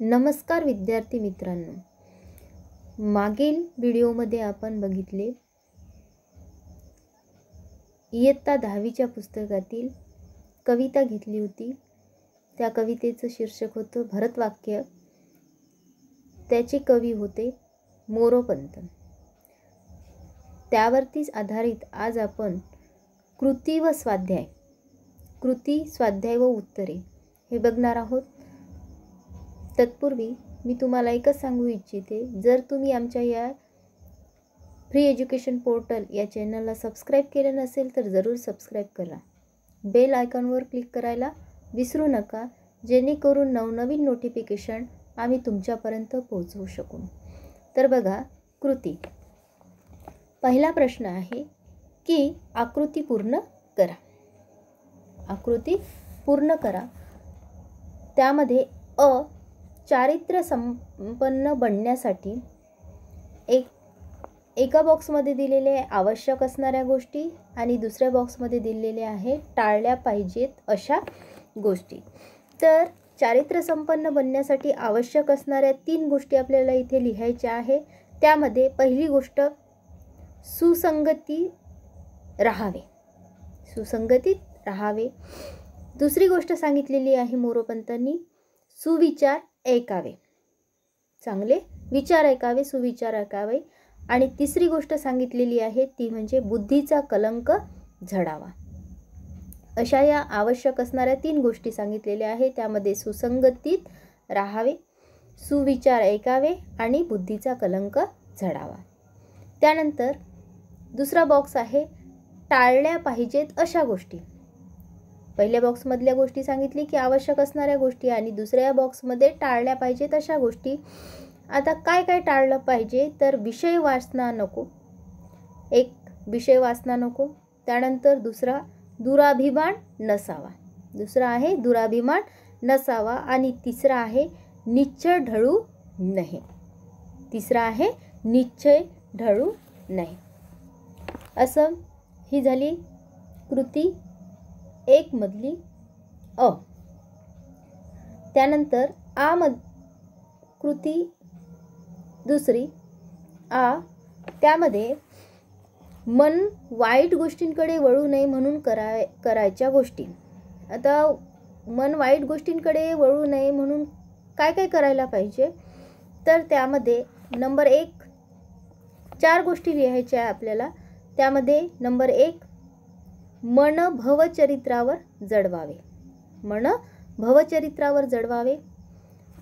नमस्कार विद्यार्थी मित्रांनो मागील व्हिडिओमध्ये आपण बघितले इयत्ता दहावीच्या पुस्तकातील कविता घेतली होती त्या कवितेचं शीर्षक होतं भरतवाक्य त्याचे कवी होते मोरोपंत त्यावरतीच आधारित आज आपण कृती व स्वाध्याय कृती स्वाध्याय व उत्तरे हे बघणार आहोत तत्पूर्वी मी तुम्हाला एकच सांगू इच्छिते जर तुम्ही आमच्या या फ्री एज्युकेशन पोर्टल या चॅनलला सबस्क्राईब केलं नसेल तर जरूर सबस्क्राईब करा बेल आयकॉनवर क्लिक करायला विसरू नका जेणेकरून नवनवीन नोटिफिकेशन आम्ही तुमच्यापर्यंत पोहोचवू शकू तर बघा कृती पहिला प्रश्न आहे की आकृती पूर्ण करा आकृती पूर्ण करा त्यामध्ये अ चारित्र्य संपन्न बनण्यासाठी एक एका बॉक्समध्ये दिलेले आवश्यक असणाऱ्या गोष्टी आणि दुसऱ्या बॉक्समध्ये दिलेले आहे टाळल्या पाहिजेत अशा गोष्टी तर चारित्र्य संपन्न बनण्यासाठी आवश्यक असणाऱ्या तीन गोष्टी आपल्याला इथे लिहायच्या आहे त्यामध्ये पहिली गोष्ट सुसंगती राहावे सुसंगतीत राहावे दुसरी गोष्ट सांगितलेली आहे मोरोपंतांनी सुविचार ऐकावे चांगले विचार ऐकावे सुविचार ऐकावे आणि तिसरी गोष्ट सांगितलेली आहे ती म्हणजे बुद्धीचा कलंक झडावा अशा या आवश्यक असणाऱ्या तीन गोष्टी सांगितलेल्या आहेत त्यामध्ये सुसंगतीत राहावे सुविचार ऐकावे आणि बुद्धीचा कलंक झडावा त्यानंतर दुसरा बॉक्स आहे टाळल्या पाहिजेत अशा गोष्टी पहिल्या बॉक्समधल्या गोष्टी सांगितली की आवश्यक असणाऱ्या गोष्टी आणि दुसऱ्या बॉक्समध्ये टाळल्या पाहिजे तशा गोष्टी आता काय काय टाळलं पाहिजे तर विषय वाचना नको एक विषय वाचना नको त्यानंतर दुसरा दुराभिमान नसावा दुसरा आहे दुराभिमान नसावा आणि तिसरा आहे निश्चय ढळू नये तिसरा आहे निश्चय ढळू नये असं ही झाली कृती एक मधली अ त्यानंतर आ मद कृती दुसरी आ त्यामध्ये मन वाईट गोष्टींकडे वळू नये म्हणून कराय करायच्या गोष्टी आता मन वाईट गोष्टींकडे वळू नये म्हणून काय काय करायला पाहिजे तर त्यामध्ये नंबर एक चार गोष्टी लिहायच्या आपल्याला त्यामध्ये नंबर एक मन भवचरित्रावर जडवावे मन भवचरित्रावर जडवावे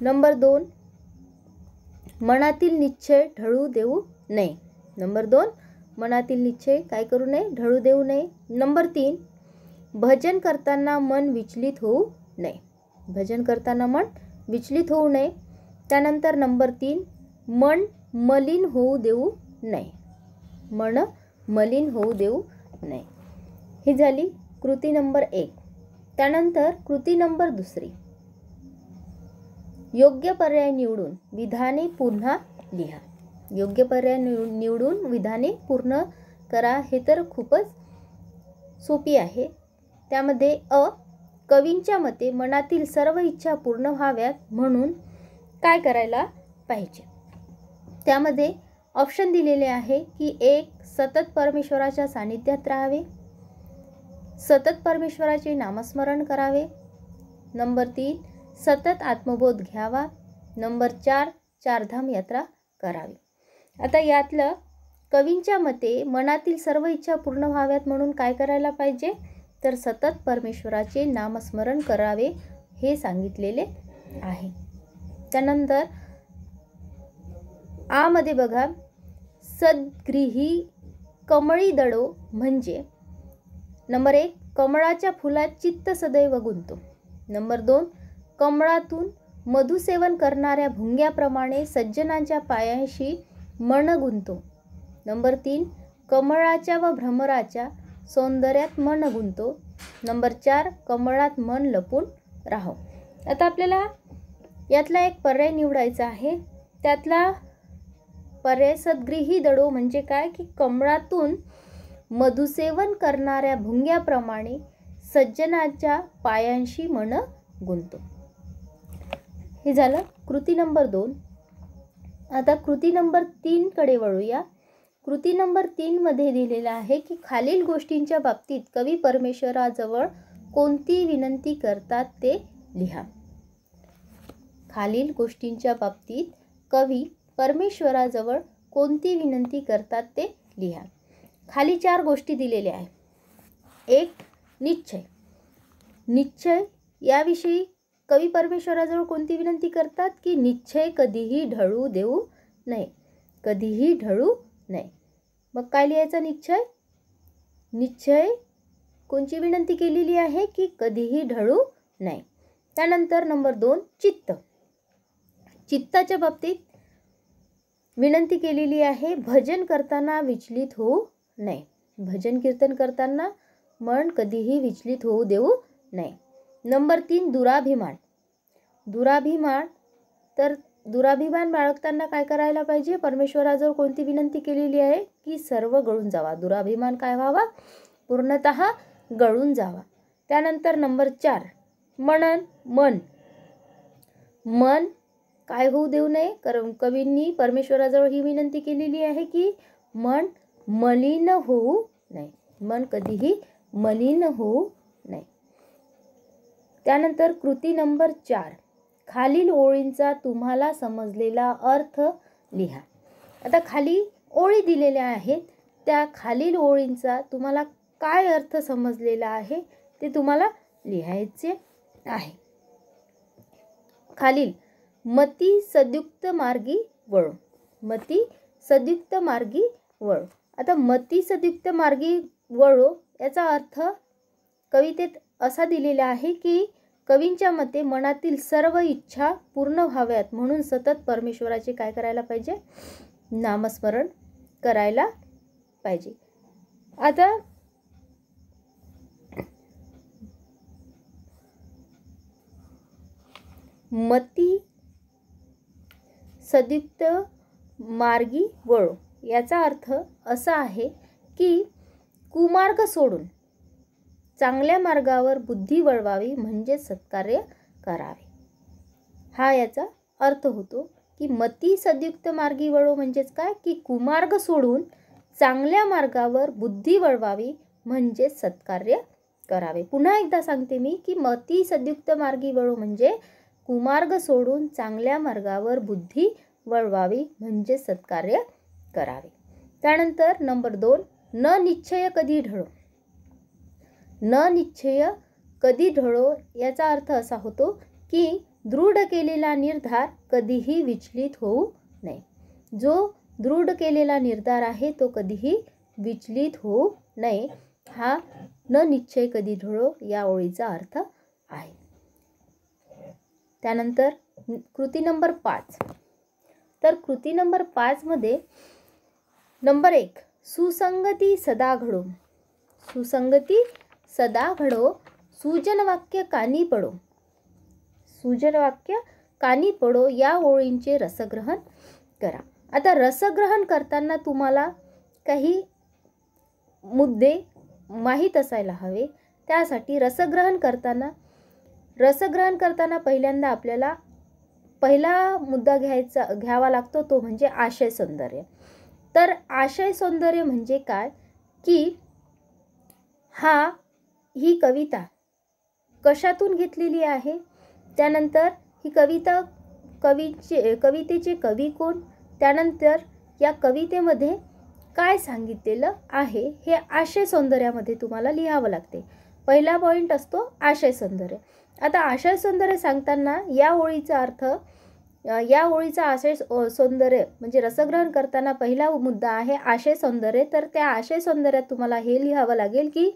नंबर दोन मनातील निश्चय ढळू देऊ नये नंबर दोन मनातील निश्चय काय करू नये ढळू देऊ नये नंबर तीन भजन करताना मन विचलित होऊ नये भजन करताना मन विचलित होऊ नये त्यानंतर नंबर तीन मन मलिन होऊ देऊ नये मन मलिन होऊ देऊ नये ही झाली कृती नंबर एक त्यानंतर कृती नंबर दुसरी योग्य पर्याय निवडून विधाने पुन्हा लिहा योग्य पर्याय निव निवडून विधाने पूर्ण करा हे तर खूपच सोपी आहे त्यामध्ये अ कवींच्या मते मनातील सर्व इच्छा पूर्ण व्हाव्यात म्हणून काय करायला पाहिजे त्यामध्ये ऑप्शन दिलेले आहे की एक सतत परमेश्वराच्या सानिध्यात राहावे सतत परमेश्वराचे नामस्मरण करावे नंबर तीन सतत आत्मबोध घ्यावा नंबर चार चारधाम यात्रा करावी आता यातलं कवींच्या मते मनातील सर्व इच्छा पूर्ण व्हाव्यात म्हणून काय करायला पाहिजे तर सतत परमेश्वराचे नामस्मरण करावे हे सांगितलेले आहे त्यानंतर आमध्ये बघा सद्गृही कमळी दडो म्हणजे नंबर एक कमळाच्या फुलात चित्त सदैव गुंतो नंबर दोन कमळातून मधुसेवन करणाऱ्या भुंग्याप्रमाणे सज्जनांच्या पायांशी मन गुंतो नंबर तीन कमळाच्या व भ्रमराच्या सौंदर्यात मन गुंतो नंबर चार कमळात मन लपून राहो आता आपल्याला यातला एक पर्याय निवडायचा आहे त्यातला पर्याय सद्गृही दडो म्हणजे काय की कमळातून मधुसेवन करणाऱ्या भुंग्याप्रमाणे सज्जनाच्या पायांशी मन गुंतो हे झालं कृती नंबर दोन आता कृती नंबर तीनकडे वळूया कृती नंबर तीनमध्ये दिलेलं आहे की खालील गोष्टींच्या बाबतीत कवी परमेश्वराजवळ कोणती विनंती करतात ते लिहा खालील गोष्टींच्या बाबतीत कवी परमेश्वराजवळ कोणती विनंती करतात ते लिहा खाली चार गोष्टी दिलेल्या आहेत एक निश्चय निश्चय याविषयी कवी परमेश्वराजवळ कोणती विनंती करतात की निश्चय कधीही ढळू देऊ नये कधीही ढळू नये मग काय लिहायचा निश्चय निश्चय कोणची विनंती केलेली आहे की कधीही ढळू नये त्यानंतर नंबर दोन चित्त चित्ताच्या बाबतीत विनंती केलेली आहे भजन करताना विचलित होऊ नाही भजन कीर्तन करताना मन कधीही विचलित होऊ देऊ नये नंबर तीन दुराभिमान दुराभिमान तर दुराभिमान बाळगताना काय करायला पाहिजे परमेश्वराजवळ कोणती विनंती केलेली आहे की सर्व गळून जावा दुराभिमान काय व्हावा पूर्णत गळून जावा त्यानंतर नंबर चार मनन मन मन काय होऊ देऊ नये कर कवींनी परमेश्वराजवळ ही विनंती केलेली आहे की मन मलिन होऊ नये मन कधीही मलिन होऊ नये त्यानंतर कृती नंबर चार खालील ओळींचा तुम्हाला समजलेला अर्थ लिहा आता खाली ओळी दिलेल्या आहेत त्या खालील ओळींचा तुम्हाला काय अर्थ समजलेला आहे ते तुम्हाला लिहायचे आहे खालील मती सदयुक्त मार्गी वळू मती सदयुक्त मार्गी वळू आता मती सदयुक्त मार्गी वळो याचा अर्थ कवितेत असा दिलेला आहे की कवींच्या मते मनातील सर्व इच्छा पूर्ण व्हाव्यात म्हणून सतत परमेश्वराचे काय करायला पाहिजे नामस्मरण करायला पाहिजे आता मती सदयुक्त मार्गी वळो याचा अर्थ असा आहे की कुमार्ग सोडून चांगल्या मार्गावर बुद्धी वळवावी म्हणजे सत्कार्य करावे हा याचा अर्थ होतो की मती सदयुक्त मार्गी वळो म्हणजेच काय की कुमार्ग सोडून चांगल्या मार्गावर बुद्धी वळवावी म्हणजे सत्कार्य करावे पुन्हा एकदा सांगते मी की मती सदयुक्त मार्गी वळो म्हणजे कुमार्ग सोडून चांगल्या मार्गावर बुद्धी वळवावी म्हणजे सत्कार्य करावे त्यानंतर नंबर दोन न निश्चय कधी ढळो न निश्चय कधी ढळो याचा अर्थ असा होतो की दृढ केलेला निर्धार कधीही विचलित होऊ नये जो दृढ केलेला निर्धार आहे तो कधीही विचलित होऊ नये हा न निश्चय कधी ढळो या ओळीचा अर्थ आहे त्यानंतर कृती नंबर पाच तर कृती नंबर पाचमध्ये नंबर एक सुसंगती सदा घडो सुसंगती सदा घडो सूजन वाक्य कानी पडो सूजन वाक्य कानी पडो या ओळींचे रसग्रहण करा आता रसग्रहण करताना तुम्हाला काही मुद्दे माहीत असायला हवे त्यासाठी रसग्रहण करताना रसग्रहण करताना पहिल्यांदा आपल्याला पहिला मुद्दा घ्यायचा घ्यावा लागतो तो म्हणजे आशय सौंदर्य तर आशय सौंदर्य म्हणजे काय की हा ही कविता कशातून घेतलेली आहे त्यानंतर ही कविता कवीचे कवितेचे कवी कोण त्यानंतर या कवितेमध्ये काय सांगितलेलं आहे हे आशय सौंदर्यामध्ये तुम्हाला लिहावं लागते पहिला पॉईंट असतो आशय सौंदर्य आता आशय सौंदर्य सांगताना या ओळीचा अर्थ या ओळीचा आशय सौंदर्य म्हणजे रसग्रहण करताना पहिला मुद्दा आहे आशय सौंदर्य तर त्या आशय सौंदर्यात तुम्हाला हे लिहावं लागेल की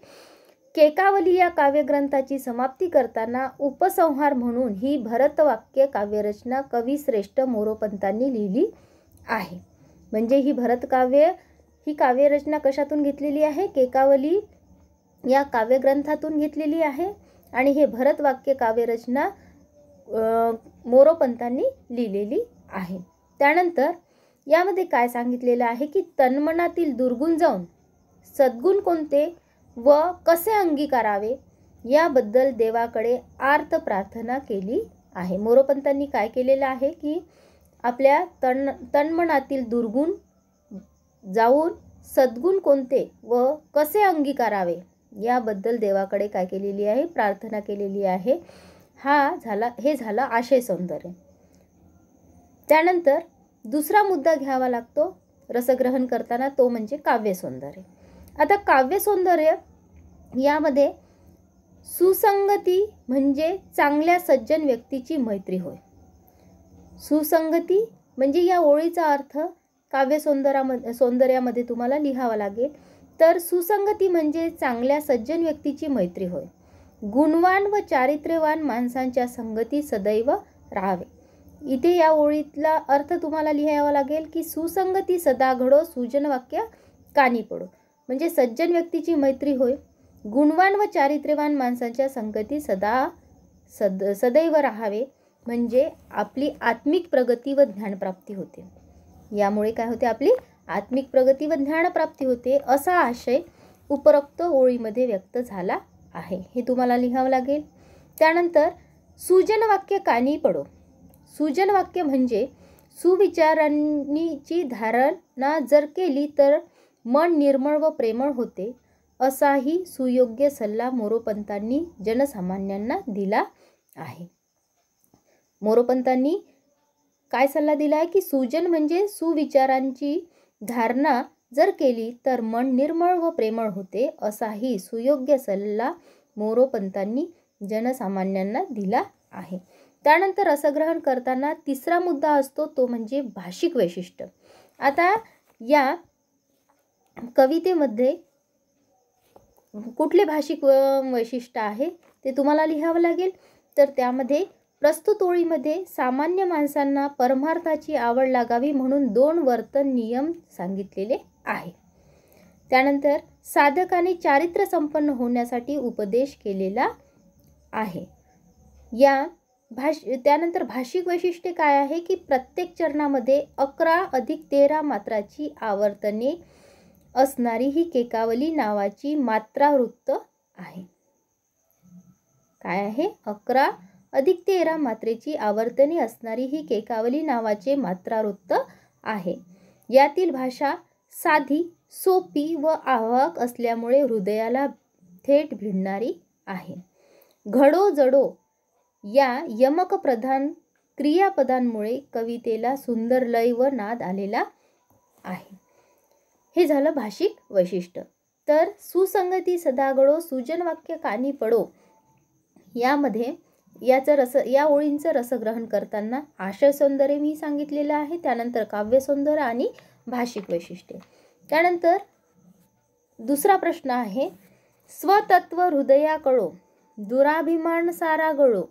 केकावली या काव्यग्रंथाची समाप्ती करताना उपसंहार म्हणून ही भरतवाक्य काव्यरचना कवी श्रेष्ठ मोरोपंतांनी लिहिली आहे म्हणजे ही भरतकाव्य ही काव्यरचना कशातून घेतलेली आहे केकावली या काव्यग्रंथातून घेतलेली आहे आणि हे भरतवाक्य काव्यरचना मोरोपंतांनी लिहिलेली आहे त्यानंतर यामध्ये काय सांगितलेलं आहे की तन्मनातील दुर्गुण जाऊन सद्गुण कोणते व कसे अंगीकारावे याबद्दल देवाकडे आर्त प्रार्थना केली आहे मोरोपंतांनी काय केलेलं आहे की आपल्या तण तन्मनातील दुर्गुण जाऊन सद्गुण कोणते व कसे अंगीकारावे याबद्दल देवाकडे काय केलेली आहे प्रार्थना केलेली आहे हा झाला हे झालं आशय सौंदर्य त्यानंतर दुसरा मुद्दा घ्यावा लागतो रसग्रहण करताना तो म्हणजे काव्य सौंदर्य आता काव्य सौंदर्य यामध्ये सुसंगती म्हणजे चांगल्या सज्जन व्यक्तीची मैत्री होय सुसंगती म्हणजे या ओळीचा अर्थ काव्य सौंदर्यामध्ये तुम्हाला लिहावा लागेल तर सुसंगती म्हणजे चांगल्या सज्जन व्यक्तीची मैत्री होय गुणवान व चारित्र्यवान माणसांच्या संगती सदैव राहावे इथे या ओळीतला अर्थ तुम्हाला लिहावा लागेल की सुसंगती सदा घडो सुजन वाक्य कानी पडो म्हणजे सज्जन व्यक्तीची मैत्री होय गुणवान व चारित्र्यवान माणसांच्या संगती सदा सद सदैव राहावे म्हणजे आपली आत्मिक प्रगती व ज्ञानप्राप्ती होते यामुळे काय होते आपली आत्मिक प्रगती व ज्ञानप्राप्ती होते असा आशय उपरोक्त ओळीमध्ये व्यक्त झाला आहे हे तुम्हाला लिहावं लागेल त्यानंतर सुजन वाक्य कानी पडो सुजन वाक्य म्हणजे सुविचारांनीची धारणा जर केली तर मन निर्मळ व प्रेमळ होते असाही सुयोग्य सल्ला मोरोपंतांनी जनसामान्यांना दिला आहे मोरोपंतांनी काय सल्ला दिला आहे की सुजन म्हणजे सुविचारांची धारणा जर केली तर मन निर्मळ व प्रेमळ होते असाही सुयोग्य सल्ला मोरोपंतांनी जनसामान्यांना दिला आहे त्यानंतर रसग्रहण करताना तिसरा मुद्दा असतो तो म्हणजे भाषिक वैशिष्ट्य आता या कवितेमध्ये कुठले भाषिक वैशिष्ट्य आहे ते तुम्हाला लिहावं लागेल तर त्यामध्ये प्रस्तुत ओळीमध्ये सामान्य माणसांना परमार्थाची आवड लागावी म्हणून दोन वर्तन नियम सांगितलेले आहे त्यानंतर साधकाने चारित्र्य संपन्न होण्यासाठी उपदेश केलेला आहे या भाष त्यानंतर भाषिक वैशिष्ट्ये काय आहे की प्रत्येक चरणामध्ये अकरा अधिक तेरा मात्राची आवर्तने असणारी ही केकावली नावाची मात्रा वृत्त आहे काय आहे अकरा अधिक तेरा मात्रेची आवर्तने असणारी ही केकावली नावाचे मात्रावृत्त आहे यातील भाषा साधी सोपी व आवाहक असल्यामुळे हृदयाला थेट भिडणारी आहे घडो जडो या यमकप्रधान क्रियापदांमुळे कवितेला सुंदर लय व नाद आलेला आहे हे झालं भाषिक वैशिष्ट्य तर सुसंगती सदागडो सुजन वाक्य कानी पडो यामध्ये याचं रस या ओळींचं रसग्रहण करताना आशय सौंदर्य मी सांगितलेलं आहे त्यानंतर काव्यसौंदर्य आणि भाषिक वैशिष्ट्ये त्यानंतर दुसरा प्रश्न आहे स्वतत्व हृदयाकडो दुराभिमान सारा गळो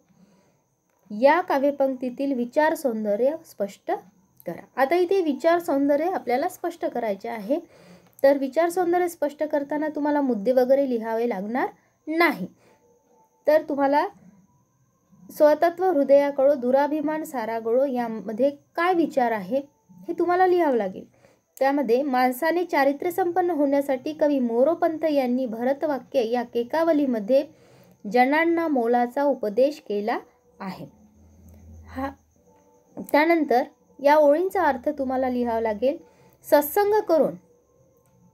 या काव्यपंक्तीतील विचार सौंदर्य स्पष्ट करा आता इथे विचार सौंदर्य आपल्याला स्पष्ट करायचे आहे तर विचार सौंदर्य स्पष्ट करताना तुम्हाला मुद्दे वगैरे लिहावे लागणार नाही तर तुम्हाला स्वतत्व हृदयाकडो दुराभिमान सारागळो यामध्ये काय विचार आहे हे तुम्हाला लिहावं लागेल त्यामध्ये माणसाने चारित्र्य संपन्न होण्यासाठी कवी मोरोपंत यांनी भरतवाक्य या केकावलीमध्ये जनांना मोलाचा उपदेश केला आहे हा त्यानंतर या ओळींचा अर्थ तुम्हाला लिहावा लागेल सत्संग करून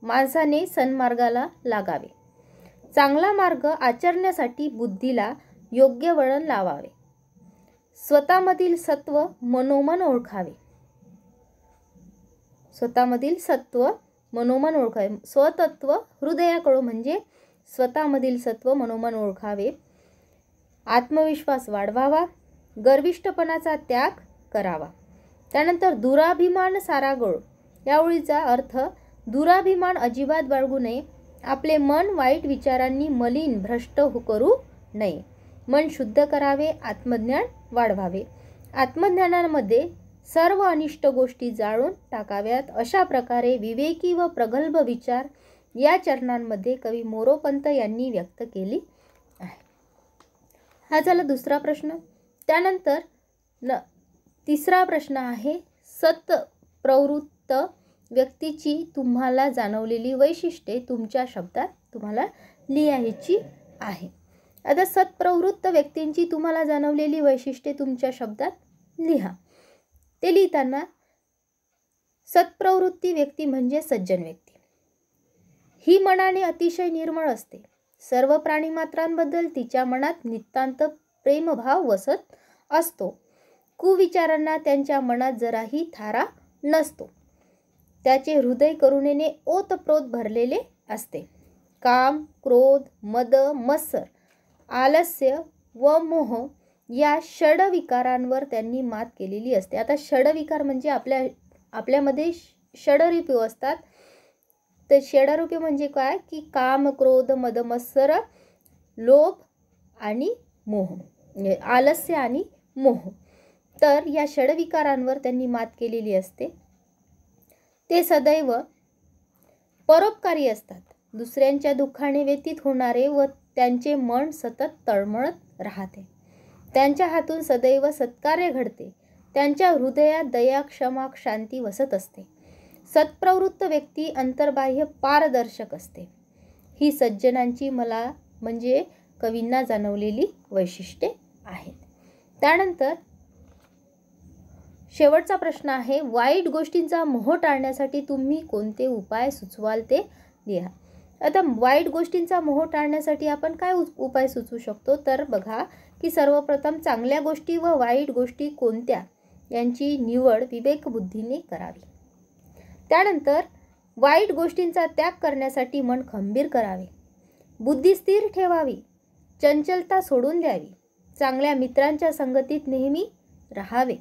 माणसाने सन्मार्गाला लागावे चांगला मार्ग आचरण्यासाठी बुद्धीला योग्य वळण लावावे स्वतःमधील सत्व मनोमन ओळखावे स्वतःमधील सत्व मनोमन ओळखावे स्वतत्व हृदयाकडो म्हणजे स्वतःमधील सत्व मनोमन ओळखावे आत्मविश्वास वाढवावा गर्विष्टपणाचा त्याग करावा त्यानंतर दुराभिमान सारागोळ या ओळीचा अर्थ दुराभिमान अजिबात बाळगू नये आपले मन वाईट विचारांनी मलिन भ्रष्ट हो करू नये मन शुद्ध करावे आत्मज्ञान वाढवावे आत्मज्ञानामध्ये सर्व अनिष्ट गोष्टी जाळून टाकाव्यात अशा प्रकारे विवेकी व प्रगल्भ विचार या चरणांमध्ये कवी मोरोपंत यांनी व्यक्त केली आहे हा झाला दुसरा प्रश्न त्यानंतर न तिसरा प्रश्न आहे सत प्रवृत्त व्यक्तीची तुम्हाला जाणवलेली वैशिष्ट्ये तुमच्या शब्दात तुम्हाला लिहायची आहे आता सत्प्रवृत्त व्यक्तींची तुम्हाला जाणवलेली वैशिष्ट्ये तुमच्या शब्दात लिहा ते लिहिताना सत्प्रवृत्ती व्यक्ती म्हणजे सज्जन व्यक्ती ही मनाने अतिशय निर्मळ असते सर्व प्राणीमात्रांबद्दल तिच्या मनात नितांत प्रेमभाव वसत असतो कुविचारांना त्यांच्या मनात जराही थारा नसतो त्याचे हृदय करुणेने ओतप्रोत भरलेले असते काम क्रोध मद मत्सर आलस्य व मोह या षडविकारांवर त्यांनी मात केलेली असते आता षडविकार म्हणजे आपल्या आपल्यामध्ये षडरूपी असतात तर षडरूपी म्हणजे काय की काम क्रोध मदमत्सर लोभ आणि मोह म्हणजे आलस्य आणि मोह तर या षडविकारांवर त्यांनी मात केलेली असते ते सदैव परोपकारी असतात दुसऱ्यांच्या दुःखाने व्यतीत होणारे व त्यांचे मन सतत तळमळत राहते त्यांच्या हातून सदैव सत्कार्य घडते त्यांच्या हृदयात दया क्षमा शांती वसत असते सत्प्रवृत्त व्यक्ती अंतर्बाह्य पारदर्शक असते ही सज्जनांची मला म्हणजे कवींना जाणवलेली वैशिष्ट्ये आहेत त्यानंतर शेवटचा प्रश्न आहे वाईट गोष्टींचा मोह टाळण्यासाठी तुम्ही कोणते उपाय सुचवाल ते लिहा आता वाईट गोष्टींचा मोह टाळण्यासाठी आपण काय उपाय सुचवू शकतो तर बघा की सर्वप्रथम चांगल्या गोष्टी व वाईट गोष्टी कोणत्या यांची निवड विवेकबुद्धीने करावी त्यानंतर वाईट गोष्टींचा त्याग करण्यासाठी मन खंबीर करावे बुद्धी स्थिर ठेवावी चंचलता सोडून द्यावी चांगल्या मित्रांच्या संगतीत नेहमी राहावे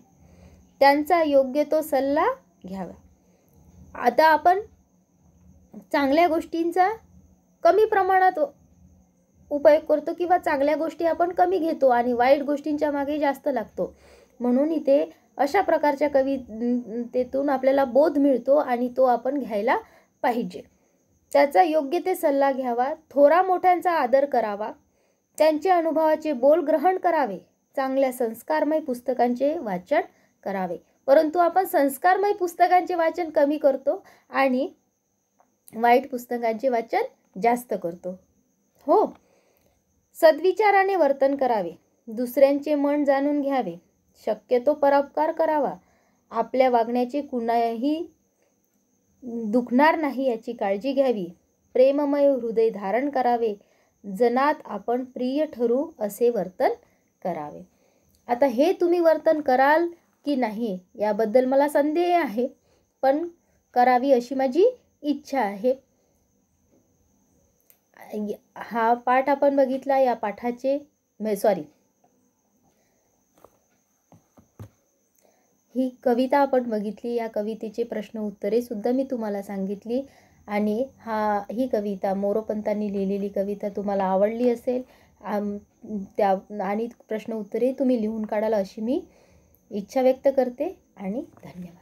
त्यांचा योग्य तो सल्ला घ्यावा आता आपण चांगल्या गोष्टींचा कमी प्रमाणात उपयोग करतो किंवा चांगल्या गोष्टी आपण कमी घेतो आणि वाईट गोष्टींच्या मागे जास्त लागतो म्हणून इथे अशा प्रकारच्या तेतून आपल्याला बोध मिळतो आणि तो आपण घ्यायला पाहिजे त्याचा योग्य ते सल्ला घ्यावा थोरा मोठ्यांचा आदर करावा त्यांचे अनुभवाचे बोल ग्रहण करावे चांगल्या संस्कारमय पुस्तकांचे वाचन करावे परंतु आपण संस्कारमय पुस्तकांचे वाचन कमी करतो आणि वाईट पुस्तकांचे वाचन जास्त करतो हो सद्विचाराने वर्तन करावे दुसऱ्यांचे मन जाणून घ्यावे शक्यतो परोपकार करावा आपल्या वागण्याचे कुणाही दुखणार नाही याची काळजी घ्यावी प्रेममय हृदय धारण करावे जनात आपण प्रिय ठरू असे वर्तन करावे आता हे तुम्ही वर्तन कराल की नाही याबद्दल मला संदेह आहे पण करावी अशी माझी इच्छा आहे हा पाठ आपण बघितला या पाठाचे सॉरी ही कविता आपण बघितली या कवितेचे प्रश्न उत्तरे सुद्धा मी तुम्हाला सांगितली आणि हा ही कविता मोरोपंतांनी लिहिलेली कविता तुम्हाला आवडली असेल त्या आणि प्रश्न उत्तरे तुम्ही लिहून काढाल अशी मी इच्छा व्यक्त करते आणि धन्यवाद